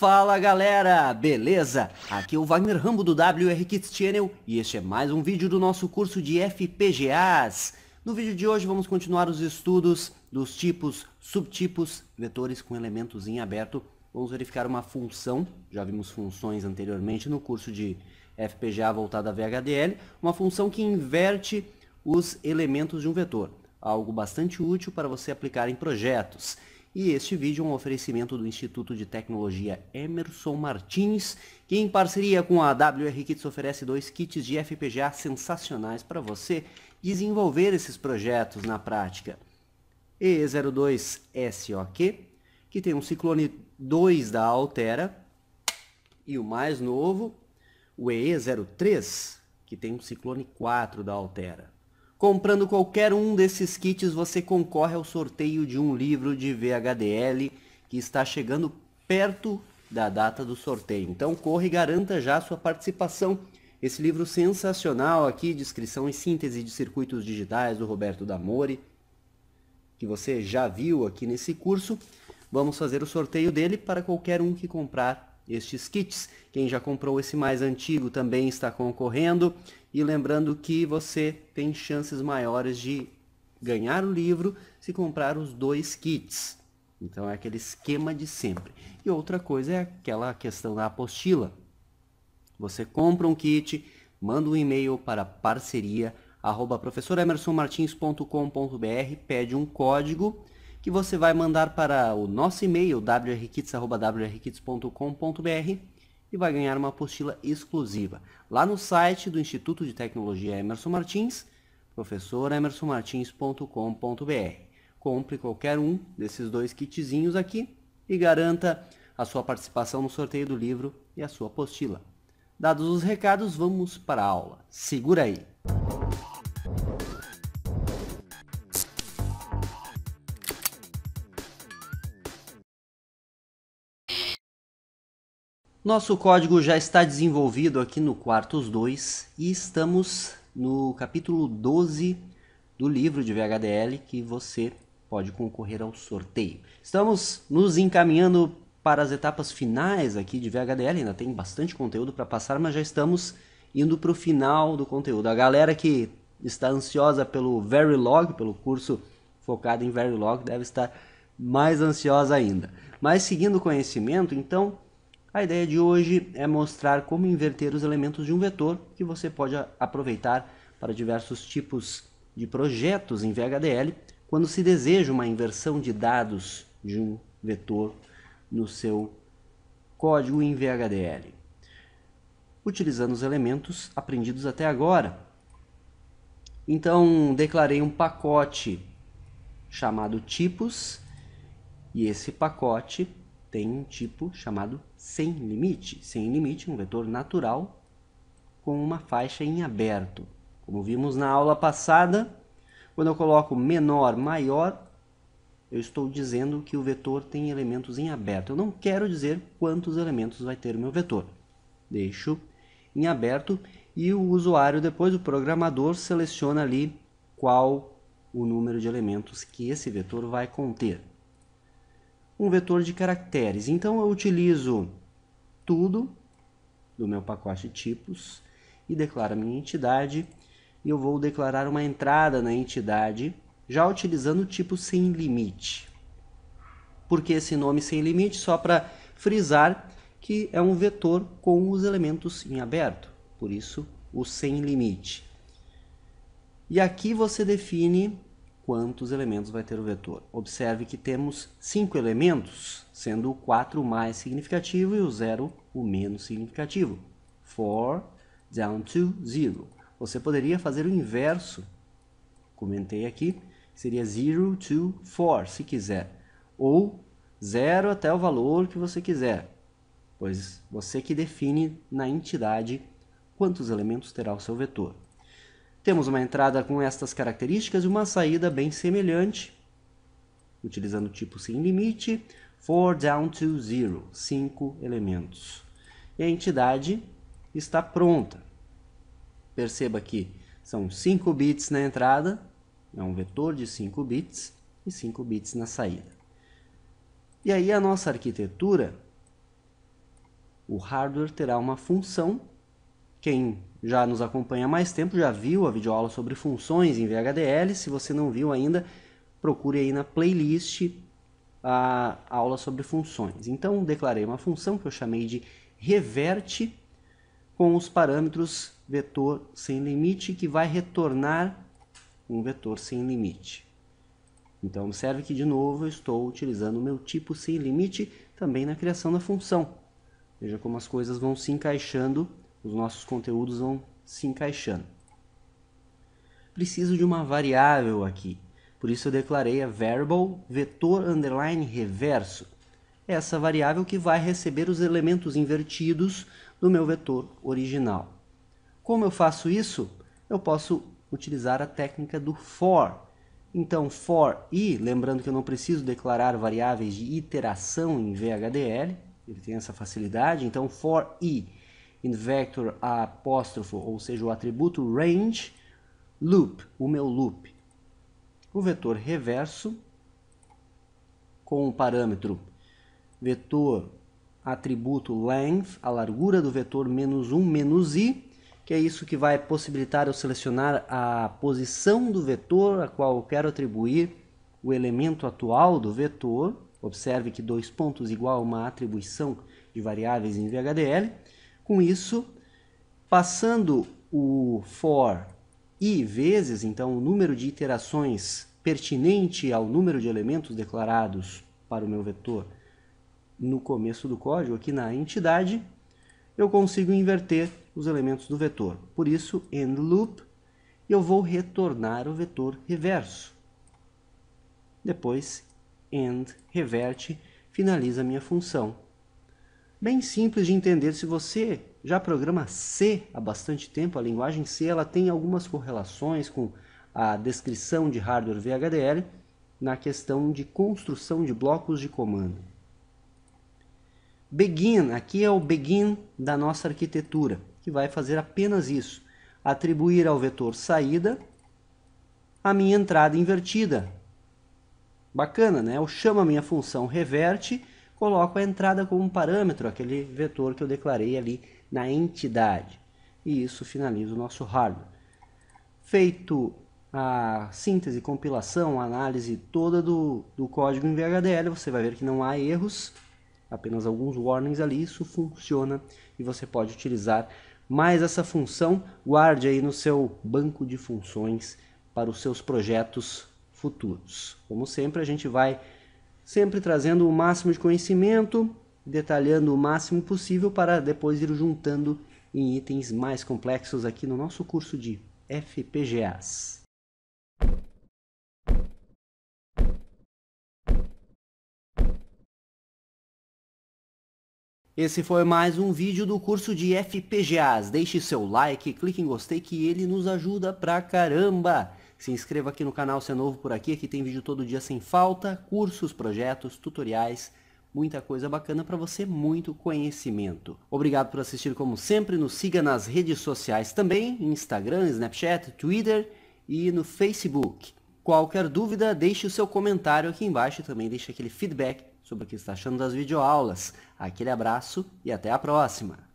Fala galera, beleza? Aqui é o Wagner Rambo do WR Kids Channel e este é mais um vídeo do nosso curso de FPGAs. No vídeo de hoje vamos continuar os estudos dos tipos, subtipos, vetores com elementos em aberto. Vamos verificar uma função, já vimos funções anteriormente no curso de FPGA voltado a VHDL, uma função que inverte os elementos de um vetor, algo bastante útil para você aplicar em projetos. E este vídeo é um oferecimento do Instituto de Tecnologia Emerson Martins, que em parceria com a WR Kits oferece dois kits de FPGA sensacionais para você desenvolver esses projetos na prática. E02SOQ, que tem um Ciclone 2 da Altera, e o mais novo, o EE03, que tem um Ciclone 4 da Altera. Comprando qualquer um desses kits, você concorre ao sorteio de um livro de VHDL que está chegando perto da data do sorteio. Então corre e garanta já sua participação. Esse livro sensacional aqui, descrição e síntese de circuitos digitais do Roberto Damore, que você já viu aqui nesse curso. Vamos fazer o sorteio dele para qualquer um que comprar estes kits. Quem já comprou esse mais antigo também está concorrendo. E lembrando que você tem chances maiores de ganhar o livro se comprar os dois kits. Então é aquele esquema de sempre. E outra coisa é aquela questão da apostila. Você compra um kit, manda um e-mail para parceria arroba professoremersonmartins.com.br, pede um código que você vai mandar para o nosso e-mail wrkits@wrkits.com.br e vai ganhar uma apostila exclusiva lá no site do Instituto de Tecnologia Emerson Martins, professoremersonmartins.com.br. Compre qualquer um desses dois kitzinhos aqui e garanta a sua participação no sorteio do livro e a sua apostila. Dados os recados, vamos para a aula. Segura aí! Nosso código já está desenvolvido aqui no Quartos 2 e estamos no capítulo 12 do livro de VHDL que você pode concorrer ao sorteio. Estamos nos encaminhando para as etapas finais aqui de VHDL, ainda tem bastante conteúdo para passar, mas já estamos indo para o final do conteúdo. A galera que está ansiosa pelo Verilog, pelo curso focado em Verilog, deve estar mais ansiosa ainda. Mas seguindo o conhecimento, então a ideia de hoje é mostrar como inverter os elementos de um vetor que você pode aproveitar para diversos tipos de projetos em VHDL quando se deseja uma inversão de dados de um vetor no seu código em VHDL, utilizando os elementos aprendidos até agora. Então, declarei um pacote chamado tipos e esse pacote tem um tipo chamado sem limite. Sem limite, um vetor natural com uma faixa em aberto. Como vimos na aula passada, quando eu coloco menor, maior, eu estou dizendo que o vetor tem elementos em aberto. Eu não quero dizer quantos elementos vai ter o meu vetor. Deixo em aberto e o usuário, depois o programador, seleciona ali qual o número de elementos que esse vetor vai conter um vetor de caracteres. Então eu utilizo tudo do meu pacote tipos e declaro a minha entidade e eu vou declarar uma entrada na entidade já utilizando o tipo sem limite. Porque esse nome sem limite só para frisar que é um vetor com os elementos em aberto, por isso o sem limite. E aqui você define quantos elementos vai ter o vetor. Observe que temos cinco elementos, sendo o 4 o mais significativo e o 0 o menos significativo. 4 down to 0. Você poderia fazer o inverso, comentei aqui, seria 0 to 4, se quiser. Ou 0 até o valor que você quiser, pois você que define na entidade quantos elementos terá o seu vetor. Temos uma entrada com estas características e uma saída bem semelhante, utilizando o tipo sem limite, 4 down to zero, 5 elementos. E a entidade está pronta. Perceba que são 5 bits na entrada, é um vetor de 5 bits, e 5 bits na saída. E aí a nossa arquitetura, o hardware terá uma função quem já nos acompanha há mais tempo já viu a videoaula sobre funções em VHDL. Se você não viu ainda, procure aí na playlist a aula sobre funções. Então, declarei uma função que eu chamei de reverte com os parâmetros vetor sem limite, que vai retornar um vetor sem limite. Então, observe que, de novo, eu estou utilizando o meu tipo sem limite também na criação da função. Veja como as coisas vão se encaixando os nossos conteúdos vão se encaixando. Preciso de uma variável aqui, por isso eu declarei a variable vetor underline reverso. É essa variável que vai receber os elementos invertidos do meu vetor original. Como eu faço isso? Eu posso utilizar a técnica do for. Então, for i, lembrando que eu não preciso declarar variáveis de iteração em VHDL, ele tem essa facilidade, então for i in vector apóstrofo, ou seja, o atributo range loop, o meu loop. O vetor reverso com o parâmetro vetor atributo length, a largura do vetor menos 1 menos i, que é isso que vai possibilitar eu selecionar a posição do vetor a qual eu quero atribuir o elemento atual do vetor. Observe que dois pontos igual a uma atribuição de variáveis em VHDL. Com isso, passando o for i vezes, então o número de iterações pertinente ao número de elementos declarados para o meu vetor no começo do código, aqui na entidade, eu consigo inverter os elementos do vetor. Por isso, end loop, eu vou retornar o vetor reverso. Depois, end reverte, finaliza a minha função bem simples de entender. Se você já programa C há bastante tempo, a linguagem C ela tem algumas correlações com a descrição de hardware VHDL na questão de construção de blocos de comando. Begin, aqui é o begin da nossa arquitetura, que vai fazer apenas isso, atribuir ao vetor saída a minha entrada invertida. Bacana, né? Eu chamo a minha função reverte coloco a entrada como parâmetro, aquele vetor que eu declarei ali na entidade. E isso finaliza o nosso hardware. Feito a síntese, compilação, análise toda do, do código em VHDL, você vai ver que não há erros, apenas alguns warnings ali, isso funciona e você pode utilizar mais essa função, guarde aí no seu banco de funções para os seus projetos futuros. Como sempre, a gente vai sempre trazendo o máximo de conhecimento, detalhando o máximo possível para depois ir juntando em itens mais complexos aqui no nosso curso de FPGAs. Esse foi mais um vídeo do curso de FPGAs. Deixe seu like, clique em gostei que ele nos ajuda pra caramba. Se inscreva aqui no canal se é novo por aqui, aqui tem vídeo todo dia sem falta, cursos, projetos, tutoriais, muita coisa bacana para você, muito conhecimento. Obrigado por assistir como sempre, nos siga nas redes sociais também, Instagram, Snapchat, Twitter e no Facebook. Qualquer dúvida, deixe o seu comentário aqui embaixo e também deixe aquele feedback sobre o que está achando das videoaulas. Aquele abraço e até a próxima!